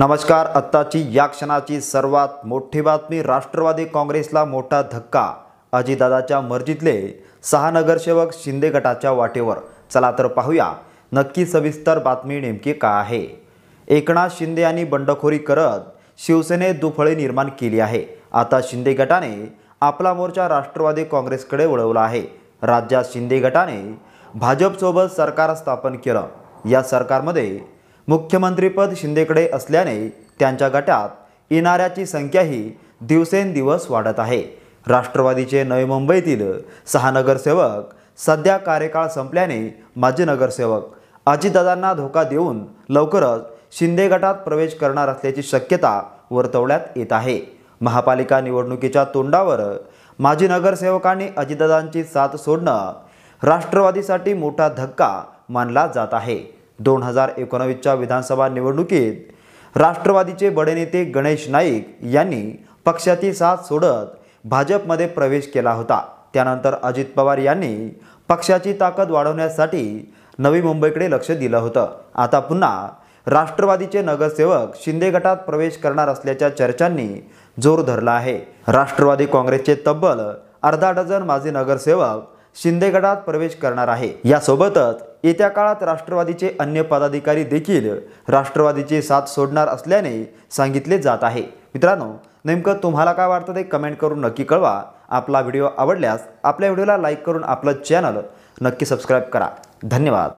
नमस्कार आत्ताची या क्षणाची सर्वात मोठी बातमी राष्ट्रवादी काँग्रेसला मोठा धक्का अजितदादाच्या मर्जीतले सहा नगरसेवक शिंदे गटाच्या वाटेवर चला तर पाहूया नक्की सविस्तर बातमी नेमकी काय आहे एकनाथ शिंदे यांनी बंडखोरी करत शिवसेनेत दुफळे निर्माण केली आहे आता शिंदे गटाने आपला मोर्चा राष्ट्रवादी काँग्रेसकडे वळवला आहे राज्यात शिंदे गटाने भाजपसोबत सरकार स्थापन केलं या सरकारमध्ये मुख्यमंत्रीपद शिंदेकडे असल्याने त्यांच्या गटात येणाऱ्याची संख्याही दिवसेंदिवस वाढत आहे राष्ट्रवादीचे नवी मुंबईतील सहा नगरसेवक सध्या कार्यकाळ संपल्याने माजी नगरसेवक अजितदादांना धोका देऊन लवकरच शिंदे गटात प्रवेश करणार असल्याची शक्यता वर्तवण्यात येत आहे महापालिका निवडणुकीच्या तोंडावर माजी नगरसेवकांनी अजितदादांची साथ सोडणं राष्ट्रवादीसाठी मोठा धक्का मानला जात आहे दोन हजार एकोणावीसच्या विधानसभा निवडणुकीत राष्ट्रवादीचे बडे नेते गणेश नाईक यांनी पक्षाची साथ सोडत भाजपमध्ये प्रवेश केला होता त्यानंतर अजित पवार यांनी पक्षाची ताकद वाढवण्यासाठी नवी मुंबईकडे लक्ष दिलं होतं आता पुन्हा राष्ट्रवादीचे नगरसेवक शिंदे गटात प्रवेश करणार असल्याच्या चर्चांनी जोर धरला आहे राष्ट्रवादी काँग्रेसचे तब्बल अर्धा डझन माजी नगरसेवक शिंदे गटात प्रवेश करणार आहे यासोबतच येत्या काळात राष्ट्रवादीचे अन्य पदाधिकारी देखील राष्ट्रवादीचे साथ सोडणार असल्याने सांगितले जात आहे मित्रांनो नेमकं तुम्हाला काय वाटतं ते कमेंट करून नक्की कळवा आपला व्हिडिओ आवडल्यास आपल्या व्हिडिओला लाईक करून आपलं चॅनल नक्की सबस्क्राईब करा धन्यवाद